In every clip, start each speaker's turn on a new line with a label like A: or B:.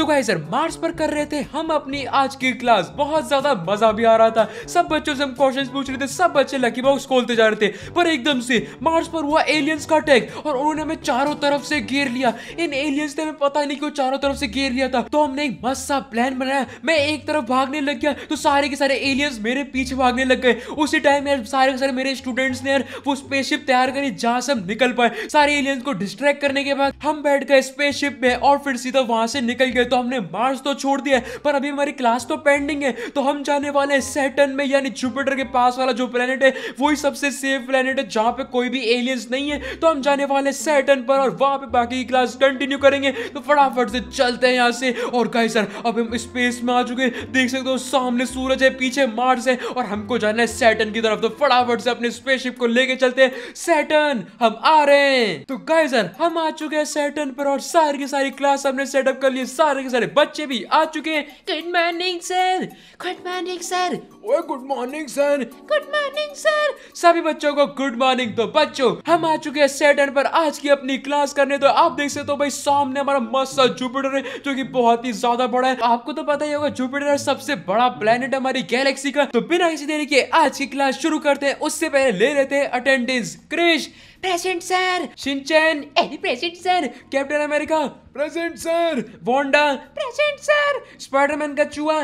A: तो guys sir Mars पर कर रहे थे हम अपनी आज की क्लास बहुत ज्यादा मजा भी आ रहा था सब बच्चों से हम क्वेश्चन पूछ रहे थे सब बच्चे लकी बॉक्स खोलते जा रहे थे पर एकदम से मार्स पर हुआ एलियंस का अटैक और उन्होंने हमें चारों तरफ से घेर लिया इन एलियंस ने हमें पता नहीं क्यों चारों तरफ से घेर लिया था तो हमने एक मस्त सा प्लान बनाया मैं एक तरफ भागने लग गया तो सारे के सारे एलियंस मेरे पीछे भागने लग गए उसी टाइम यार सारे के सारे मेरे स्टूडेंट्स ने यार वो स्पेसशिप तैयार करी जहां से निकल पाए सारे एलियंस को डिस्ट्रैक्ट करने के बाद हम बैठ गए स्पेसशिप में और फिर सीधा वहां से निकल गए तो हमने मार्स तो छोड़ दिया है पर अभी हमारी क्लास तो पेंडिंग है तो हम जाने वाले हैं सैटर्न में यानी जुपिटर के पास वाला जो प्लेनेट है वही सबसे सेफ प्लेनेट है जहां पे कोई भी एलियंस नहीं है तो हम जाने वाले हैं सैटर्न पर और वहां पे बाकी क्लास कंटिन्यू करेंगे तो फटाफट से चलते हैं यहाँ से और गाय सर अब हम स्पेस में आ चुके देख सकते हो सामने सूरज है पीछे मार्स है और हमको जाना है सैटर्न की तरफ तो फटाफट से अपने स्पेसशिप को लेके चलते हैं सैटर्न हम आ रहे हैं तो कहे सर हम आ चुके हैं सैटर्न पर और सारी की सारी क्लास हमने सेटअप कर लिए सारे सारे के सारे बच्चे भी आ चुके हैं good morning sir good morning sir ओए good morning sir good morning sir सभी बच्चों को गुड मॉर्निंग तो बच्चों हम आ चुके हैं सैटर्न पर आज की अपनी क्लास करने तो आप देख सकते हो तो भाई सामने हमारा मस्त सा जुपिटर है जो की बहुत ही ज्यादा बड़ा है आपको तो पता ही होगा जुपिटर सबसे बड़ा प्लेनेट हमारी गैलेक्सी का तो बिना किसी देरी के आज की क्लास शुरू करते हैं उससे पहले ले लेते हैं attendance Krish present sir Shinchan Annie present sir captain America present sir Wanda present sir Spiderman का चूहा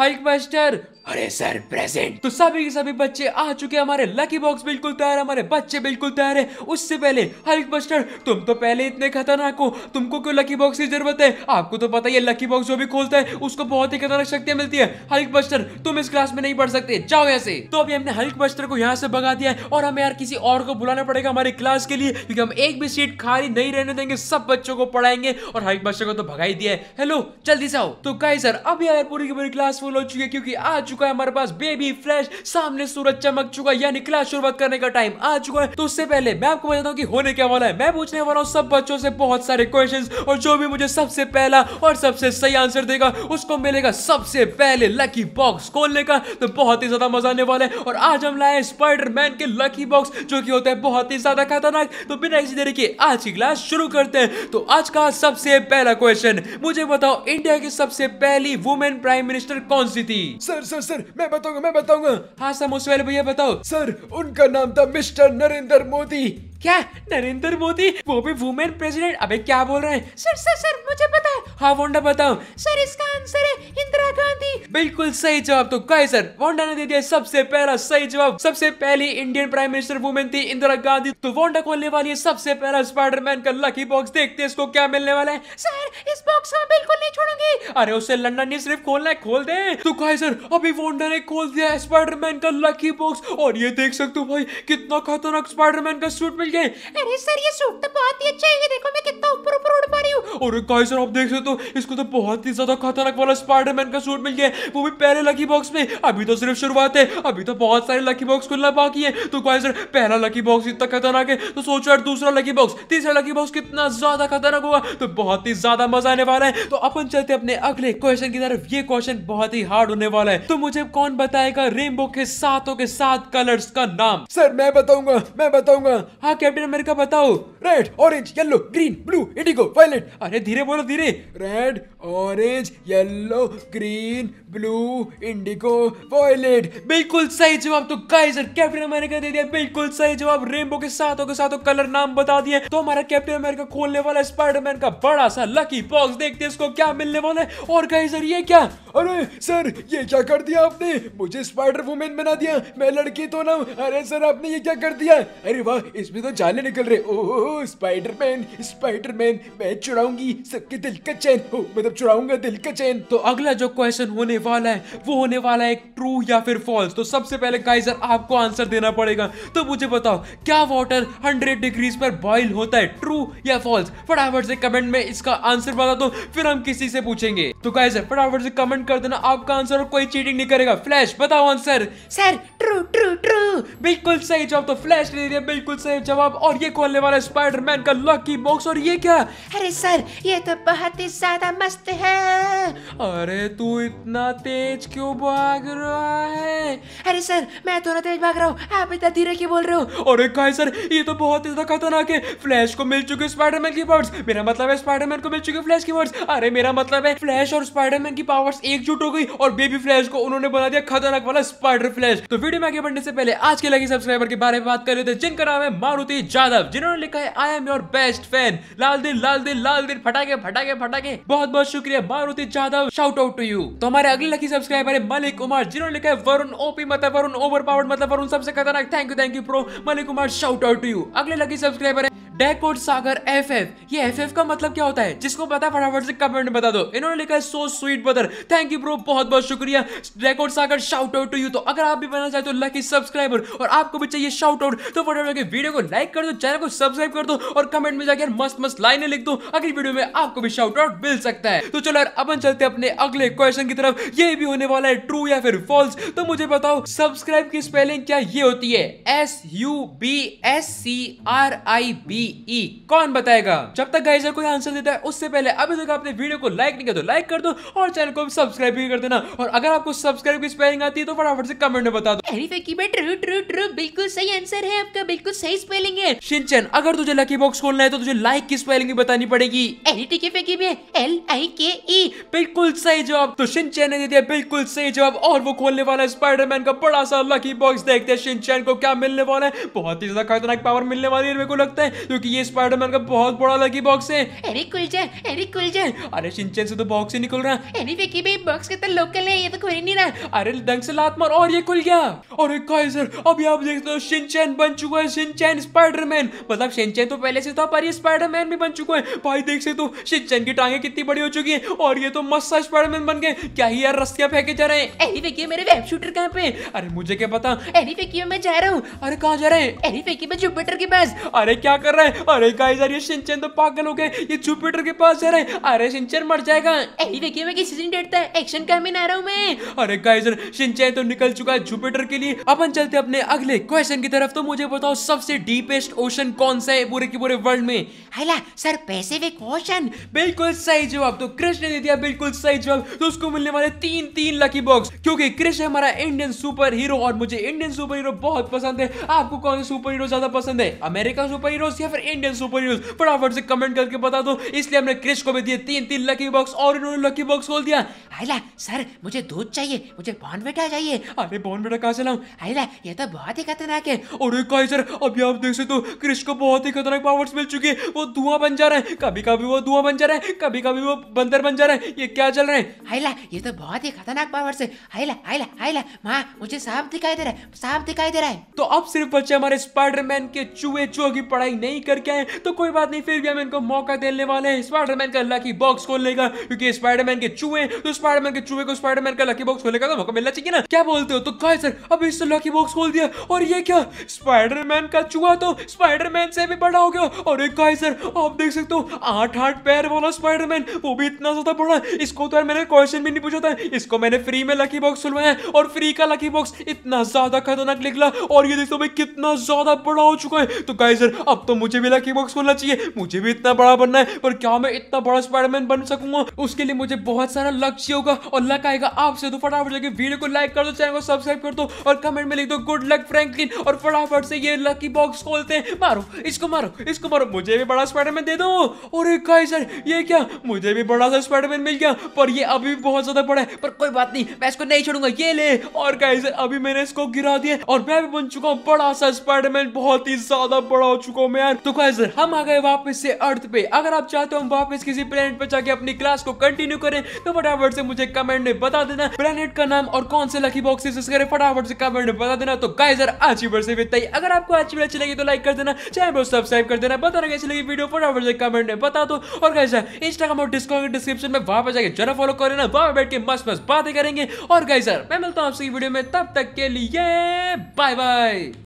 A: हल्क मास्टर अरे सर प्रेजेंट तो सभी के सभी बच्चे आ चुके हमारे लकी बॉक्स बिल्कुल तैयार है हमारे बच्चे बिल्कुल तैयार है उससे पहले हल्क मास्टर तुम तो पहले इतने खतरनाक हो तुमको क्यों लकी बॉक्स की जरूरत है आपको तो पता ही है लकी बॉक्स जो भी खोलता है उसको बहुत ही खतरनाक शक्तियां मिलती है हल्क मास्टर तुम इस क्लास में नहीं पढ़ सकते जाओ यहाँ से तो अभी हमने हल्क मास्टर को यहाँ से भगा दिया है और हमें यार किसी और को बुला बुलाना पड़ेगा हमारी क्लास के लिए क्योंकि हम एक भी सीट खाली नहीं रहने देंगे सब बच्चों को पढ़ाएंगे और हर एक बच्चे को तो भगाई दिया है हेलो जल्दी से आओ तो गाइस सर अभी यार पूरी की पूरी क्लास फुल हो चुकी है क्योंकि आ चुका है हमारे पास बेबी फ्लैश सामने सूरज चमक चुका है यानी क्लास शुरुआत करने का टाइम आ चुका है तो उससे पहले मैं आपको बताता हूँ की होने क्या वाला है मैं पूछने वाला हूँ सब बच्चों से बहुत सारे क्वेश्चन और जो भी मुझे सबसे पहला और सबसे सही आंसर देगा उसको मिलेगा सबसे पहले लकी बॉक्स खोलने का तो बहुत ही ज्यादा मजा आने वाला है और आज हम लाए स्पाइडर मैन के लकी बॉक्स जो कि होता है बहुत ही ज्यादा खतरनाक तो बिना किसी देरी के आज की क्लास शुरू करते हैं तो आज का सबसे पहला क्वेश्चन मुझे बताओ इंडिया की सबसे पहली वुमेन प्राइम मिनिस्टर कौन सी थी सर सर सर मैं बताऊंगा मैं बताऊंगा हाँ सर मुझसे भैया बताओ सर उनका नाम था मिस्टर नरेंद्र मोदी क्या नरेंद्र मोदी वो भी वुमेन प्रेसिडेंट अबे क्या बोल रहे हैं सर सर सर मुझे पता है हाँ वोंडा बताओ सर इसका आंसर है इंदिरा गांधी बिल्कुल सही जवाब तो कहे सर वोंडा ने दे दिया सबसे पहला सही जवाब सबसे पहली इंडियन प्राइम मिनिस्टर वुमेन थी इंदिरा गांधी तो वोंडा खोलने वाली है सबसे पहला स्पाइडरमैन का लकी बॉक्स देखते इसको क्या मिलने वाला है सर इस बॉक्स में बिल्कुल नहीं छोड़ूंगी अरे उसे लंडन ने सिर्फ खोलना है खोल दे तो कहे सर अभी वोंडा ने खोल दिया स्पाइडरमैन का लकी बॉक्स और ये देख सकते हो भाई कितना खतरनाक स्पाइडरमैन का सूट गए अरे सर ये सूट तो बहुत ही अच्छा है ये देखो मैं कितना ऊपर ऊपर उड़ पा और गाइस आप देख सकते हो इसको तो बहुत ही ज्यादा खतरनाक वाला स्पाइडरमैन का सूट मिल गया वो भी पहले लकी बॉक्स में अभी तो सिर्फ शुरुआत है अभी तो बहुत सारे लकी बॉक्स खुलना बाकी है तो गाइस पहला लकी बॉक्स इतना खतरनाक है तो सोचो यार दूसरा लकी बॉक्स तीसरा लकी बॉक्स कितना ज्यादा खतरनाक होगा तो बहुत ही ज्यादा मजा आने वाला है तो अपन चलते अपने अगले क्वेश्चन की तरफ ये क्वेश्चन बहुत ही हार्ड होने वाला है तो मुझे कौन बताएगा रेनबो के सातों के सात कलर्स का नाम सर मैं बताऊंगा मैं बताऊंगा हाँ कैप्टन अमेरिका बताओ red orange yellow green blue indigo violet अरे धीरे बोलो धीरे red orange yellow green blue indigo violet बिल्कुल सही जवाब तो काइजर कैप्टन अमेरिका दे दिया बिल्कुल सही जवाब रेनबो के साथ के साथ कलर नाम बता दिए तो हमारा कैप्टन अमेरिका खोलने वाला स्पाइडरमैन का बड़ा सा लकी बॉक्स देखते इसको क्या मिलने वाला है और काइजर ये क्या अरे सर ये क्या कर दिया आपने मुझे स्पाइडर वुमेन बना दिया मैं लड़की तो ना अरे सर आपने ये क्या कर दिया अरे वाह इसमें तो जाले निकल रहे ओह स्पाइडरमैन स्पाइडरमैन मैं चुराऊंगी सबके दिल का चैन मतलब चुराऊंगा दिल का चैन तो अगला जो क्वेश्चन होने वाला है वो होने वाला है एक ट्रू या फिर फॉल्स तो सबसे पहले गाइजर आपको आंसर देना पड़ेगा तो मुझे बताओ क्या वाटर हंड्रेड डिग्रीज पर बॉइल होता है ट्रू या फॉल्स फटाफट से कमेंट में इसका आंसर बता दो फिर हम किसी से पूछेंगे तो गाइजर फटाफट से कमेंट कर देना आपका आंसर और कोई चीटिंग नहीं करेगा फ्लैश बताओ answer sir true true true बिल्कुल सही जवाब तो फ्लैश ले दिया बिल्कुल सही जवाब और ये खोलने वाला स्पाइडरमैन का लकी बॉक्स और ये क्या अरे सर ये तो बहुत ही ज्यादा मस्त है अरे तू इतना इतना तेज क्यों भाग रहा है अरे सर मैं थोड़ा तो तेज भाग रहा हूँ आप इतना धीरे क्यों बोल रहे हो अरे काय सर ये तो बहुत ज्यादा खतरनाक है फ्लैश को मिल चुके स्पाइडरमैन की पावर्स मेरा मतलब है स्पाइडरमैन को मिल चुके फ्लैश की पावर्स अरे मेरा मतलब है फ्लैश और स्पाइडरमैन की पावर्स एकजुट हो गई और बेबी फ्लैश को उन्होंने बना दिया खतरनाक वाला स्पाइडर फ्लैश तो वीडियो में आगे बढ़ने से पहले आज के लगे सब्सक्राइबर के बारे में बात कर रहे थे जिनका नाम है मारुति जाधव जिन्होंने लिखा है I am your best fan लाल दिन लाल दिन लाल दिन फटाके फटाके फटाके बहुत बहुत शुक्रिया Maruti Jadhav shout out to you तो हमारे अगले लकी सब्सक्राइबर है मलिक कुमार जिन्होंने लिखा है वरुण ओपी मतलब वरुण ओवर पावर्ड मतलब वरुण सबसे खतरनाक thank you thank you pro Malik Kumar shout out to you अगले लकी सब्सक्राइबर है डेकोड सागर एफ एफ ये एफ एफ का मतलब क्या होता है जिसको पता है फटाफट से कमेंट में बता दो इन्होंने लिखा है so sweet brother thank you bro बहुत बहुत शुक्रिया decode Sagar shout out to you तो अगर आप भी बनना चाहते हो लकी सब्सक्राइबर और आपको भी चाहिए शाउट आउट तो फटाफट के वीडियो को लाइक कर दो चैनल को सब्सक्राइब कर दो और कमेंट में जाकर मस्त मस्त लाइने लिख दो अगली वीडियो में आपको भी शाउट आउट मिल सकता है तो चलो यार अपन चलते अपने अगले क्वेश्चन की तरफ ये भी होने वाला है ट्रू या फिर फॉल्स तो मुझे बताओ सब्सक्राइब की स्पेलिंग क्या ये होती है S U B S C R I B E e e कौन बताएगा जब तक गाइजर कोई आंसर देता है उससे पहले अभी तक आपने वीडियो को लाइक नहीं किया तो लाइक कर दो और चैनल को सब्सक्राइब भी कर देना और अगर आपको सब्सक्राइब की स्पेलिंग आती है तो फटाफट से कमेंट में बता दो ट्रू ट्रू ट्रू बिल्कुल सही आंसर है आपका बिल्कुल सही स्पेलिंग है शिनचन अगर तुझे लकी बॉक्स खोलना है तो तुझे लाइक की स्पेलिंग भी बतानी पड़ेगी L T K L I K E बिल्कुल सही जवाब तो शिनचैन ने दे दिया बिल्कुल सही जवाब और वो खोलने वाला है स्पाइडरमैन का बड़ा सा लकी बॉक्स देखते हैं शिनचैन को क्या मिलने वाला है बहुत ही ज्यादा खतरनाक पावर मिलने वाली है मेरे को लगता है तो क्योंकि ये स्पाइडरमैन का बहुत बड़ा लकी बॉक्स है अरे खुल अरे खुल अरे सिंचन से तो बॉक्स ही निकल रहा अरे विकी भाई बॉक्स के कितना तो लोकल है ये तो खुल ही नहीं रहा अरे दंग से लात मार और ये खुल गया और सर अभी आप देखते हो सिंचन बन चुका है सिंचन स्पाइडरमैन मतलब सिंचन तो पहले से था पर ये स्पाइडरमैन भी बन चुका है भाई देख सकते हो सिंचन की टांगे कितनी बड़ी हो चुकी है और ये तो मस्त स्पाइडरमैन बन गए क्या ही यार रस्तियां फेंके जा रहे हैं अरे विकी मेरे वेब शूटर कहाँ पे अरे मुझे क्या पता अरे विकी मैं जा रहा हूँ अरे कहाँ जा रहे हैं अरे विकी मैं जुपिटर के पास अरे क्या कर रहे हैं अरे गाइस यार ये शिनचैन तो पागल हो गए ये जुपिटर के पास जा रहे हैं अरे सिंचन मर जाएगा अरे देखिए मैं किसी दिन डरता है एक्शन का में आ रहा हूं मैं अरे गाइस यार तो निकल चुका है जुपिटर के लिए अपन चलते अपने अगले क्वेश्चन की तरफ तो मुझे बताओ सबसे डीपेस्ट ओशन कौन सा है पूरे के पूरे वर्ल्ड में हला सर पैसिफिक ओशन बिल्कुल सही जवाब तो कृष्ण ने दिया बिल्कुल सही जवाब तो उसको मिलने वाले तीन तीन लकी बॉक्स क्योंकि कृष्ण हमारा इंडियन सुपर हीरो और मुझे इंडियन सुपर हीरो बहुत पसंद है आपको कौन से सुपर हीरो ज्यादा पसंद है अमेरिका सुपर हीरो या या फिर इंडियन सुपर हीरोज फटाफट से कमेंट करके बता दो इसलिए हमने क्रिश को भी दिए तीन तीन लकी बॉक्स और इन्होंने लकी बॉक्स खोल दिया आइला सर मुझे दूध चाहिए मुझे बॉन बेटा चाहिए अरे बॉन बेटा कहाँ से लाऊं आइला ये तो बहुत ही खतरनाक है और कहा सर अभी आप देख सकते हो क्रिश को बहुत ही खतरनाक पावर्स मिल चुके हैं वो धुआं बन जा रहे हैं कभी कभी वो धुआं बन जा रहे हैं कभी कभी वो बंदर बन जा रहे हैं ये क्या चल रहे हैं आइला ये तो बहुत ही खतरनाक पावर्स है आइला आइला आइला माँ मुझे साफ दिखाई दे रहा है साफ दिखाई दे रहा है तो अब सिर्फ बच्चे हमारे स्पाइडरमैन के चूहे चूहे की पढ़ाई नहीं नहीं करके आए तो कोई बात नहीं फिर भी हम इनको मौका देने वाले हैं स्पाइडरमैन का लकी बॉक्स खोल लेगा क्योंकि स्पाइडरमैन के चूहे तो स्पाइडरमैन के चूहे को स्पाइडरमैन का लकी बॉक्स खोलने का तो मौका मिलना चाहिए ना क्या बोलते हो तो कहा सर अब इससे लकी बॉक्स खोल दिया और ये क्या स्पाइडरमैन का चूहा तो स्पाइडरमैन से भी बड़ा हो गया और एक कहा सर आप देख सकते हो आठ आठ पैर वाला स्पाइडरमैन वो भी इतना ज्यादा बड़ा इसको तो यार मैंने क्वेश्चन भी नहीं पूछा था इसको मैंने फ्री में लकी बॉक्स खुलवाया और फ्री का लकी बॉक्स इतना ज्यादा खतरनाक निकला और ये देखो भाई कितना ज्यादा बड़ा हो चुका है तो गाइजर अब तो मुझे मुझे भी लकी बॉक्स खोलना चाहिए मुझे भी इतना बड़ा बनना है पर क्या मैं इतना बड़ा स्पाइडरमैन बन सकूंगा उसके लिए मुझे बहुत सारा लक्ष्य होगा और लक आएगा आपसे तो फटाफट जाके वीडियो को लाइक कर दो चैनल को सब्सक्राइब कर दो और कमेंट में लिख दो गुड लक फ्रैंकलिन और फटाफट से ये लकी बॉक्स खोलते हैं मारो इसको मारो इसको मारो मुझे भी बड़ा स्पाइडरमैन दे दो और सर ये क्या मुझे भी बड़ा सा स्पाइडरमैन मिल गया पर ये अभी भी बहुत ज्यादा बड़ा है पर कोई बात नहीं मैं इसको नहीं छोड़ूंगा ये ले और सर अभी मैंने इसको गिरा दिया और मैं भी बन चुका हूँ बड़ा सा स्पाइडरमैन बहुत ही ज्यादा बड़ा हो चुका हूँ मैं यार तो गाइजर हम आ गए वापस से अर्थ पे अगर आप चाहते हो हम वापस किसी प्लेनेट पर जाके अपनी क्लास को कंटिन्यू करें तो फटाफट से मुझे कमेंट में बता देना प्लेनेट का नाम और कौन से लकी बॉक्सेस करें फटाफट से कमेंट में बता देना तो गाइजर आज की से बताइए अगर आपको अच्छी वीडियो अच्छी लगी तो लाइक कर देना चैनल को सब्सक्राइब कर देना बताना अच्छी लगी वीडियो फटाफट से कमेंट में बता दो और गाइजर इंस्टाग्राम और डिस्कॉर्ड डिस्क्रिप्शन में वहां पर जाकर जरा फॉलो कर लेना वहां बैठ के मस्त मस्त बातें करेंगे और गाइजर मैं मिलता हूँ आपसे वीडियो में तब तक के लिए बाय बाय